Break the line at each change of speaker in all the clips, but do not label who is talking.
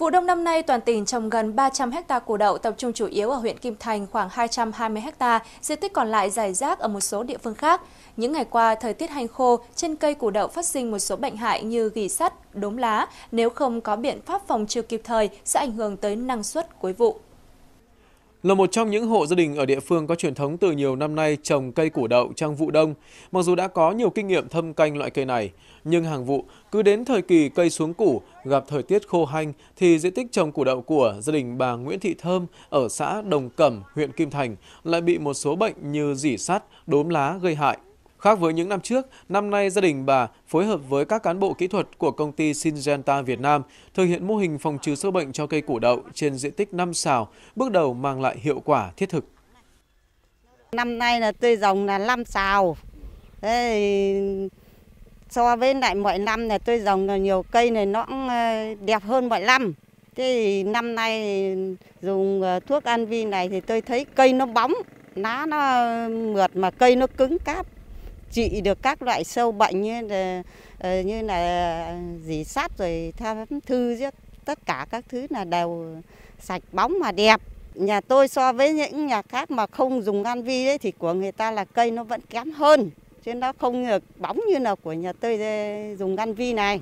Vụ đông năm nay, toàn tỉnh trồng gần 300 ha củ đậu tập trung chủ yếu ở huyện Kim Thành khoảng 220 ha, diện tích còn lại giải rác ở một số địa phương khác. Những ngày qua, thời tiết hành khô, trên cây củ đậu phát sinh một số bệnh hại như gỉ sắt, đốm lá, nếu không có biện pháp phòng trừ kịp thời sẽ ảnh hưởng tới năng suất cuối vụ.
Là một trong những hộ gia đình ở địa phương có truyền thống từ nhiều năm nay trồng cây củ đậu trong vụ đông, mặc dù đã có nhiều kinh nghiệm thâm canh loại cây này, nhưng hàng vụ cứ đến thời kỳ cây xuống củ, gặp thời tiết khô hanh thì diện tích trồng củ đậu của gia đình bà Nguyễn Thị Thơm ở xã Đồng Cẩm, huyện Kim Thành lại bị một số bệnh như dỉ sắt, đốm lá gây hại. Khác với những năm trước, năm nay gia đình bà phối hợp với các cán bộ kỹ thuật của công ty Syngenta Việt Nam thực hiện mô hình phòng trừ sâu bệnh cho cây củ đậu trên diện tích 5 xào bước đầu mang lại hiệu quả thiết thực.
Năm nay là tôi rồng là 5 xào Thế so với lại mọi năm là tôi rồng là nhiều cây này nó cũng ờ, đẹp hơn mọi năm. Thế năm nay dùng ờ, thuốc an vi này thì tôi thấy cây nó bóng, lá nó mượt mà cây nó cứng cáp trị được các loại sâu bệnh như là, ờ, như là dì sát rồi tham thư giết tất cả các thứ là đều sạch bóng mà đẹp nhà tôi so với những nhà khác mà không dùng gan vi đấy thì của người ta là cây nó vẫn kém hơn chứ nó không được bóng như là của nhà tôi ờ, dùng gan vi này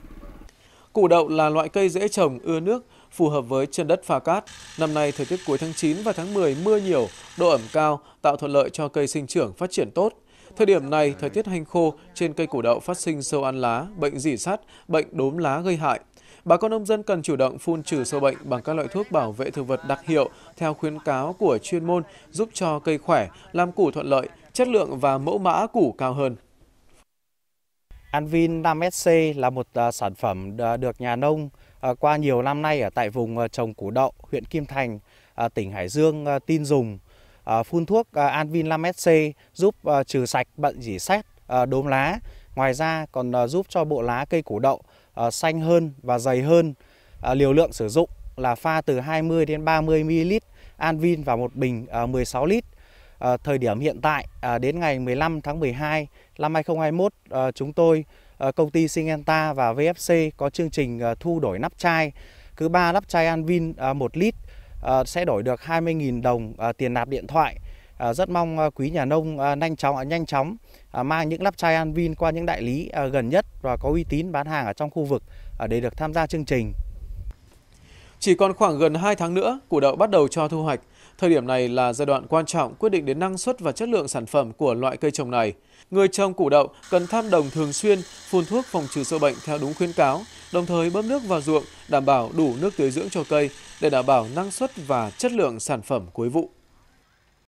củ đậu là loại cây dễ trồng ưa nước phù hợp với chân đất pha cát. Năm nay thời tiết cuối tháng 9 và tháng 10 mưa nhiều, độ ẩm cao tạo thuận lợi cho cây sinh trưởng phát triển tốt. Thời điểm này, thời tiết hanh khô, trên cây củ đậu phát sinh sâu ăn lá, bệnh dỉ sắt, bệnh đốm lá gây hại. Bà con nông dân cần chủ động phun trừ sâu bệnh bằng các loại thuốc bảo vệ thực vật đặc hiệu theo khuyến cáo của chuyên môn giúp cho cây khỏe, làm củ thuận lợi, chất lượng và mẫu mã củ cao hơn.
Anvin 5SC là một à, sản phẩm được nhà nông à, qua nhiều năm nay ở tại vùng à, trồng củ đậu, huyện Kim Thành, tỉnh Hải Dương tin dùng Ờ, phun thuốc ờ, Anvin 5 C giúp ờ, trừ sạch bệnh dỉ xét đốm lá. Ngoài ra còn giúp cho bộ lá cây củ đậu xanh hơn và dày hơn. Liều lượng sử dụng là pha từ 20 đến 30 ml Anvin vào một bình 16 lít. Thời điểm hiện tại đến ngày 15 tháng 12 năm 2021 chúng tôi công ty Singenta và VFC có chương trình thu đổi nắp chai cứ 3 nắp chai Anvin 1 lít Ờ, sẽ đổi được 20.000 đồng ờ, tiền nạp điện thoại. Ờ, rất mong quý nhà nông nhanh chóng à, nhanh chóng mang những lắp chai Anvin qua những đại lý gần nhất và có uy tín bán hàng ở trong khu vực để được tham gia chương trình.
Chỉ còn khoảng gần 2 tháng nữa, củ đậu bắt đầu cho thu hoạch. Thời điểm này là giai đoạn quan trọng quyết định đến năng suất và chất lượng sản phẩm của loại cây trồng này. Người trồng củ đậu cần thăm đồng thường xuyên, phun thuốc phòng trừ sâu bệnh theo đúng khuyến cáo, đồng thời bơm nước vào ruộng, đảm bảo đủ nước tưới dưỡng cho cây để đảm bảo năng suất và chất lượng sản phẩm cuối vụ.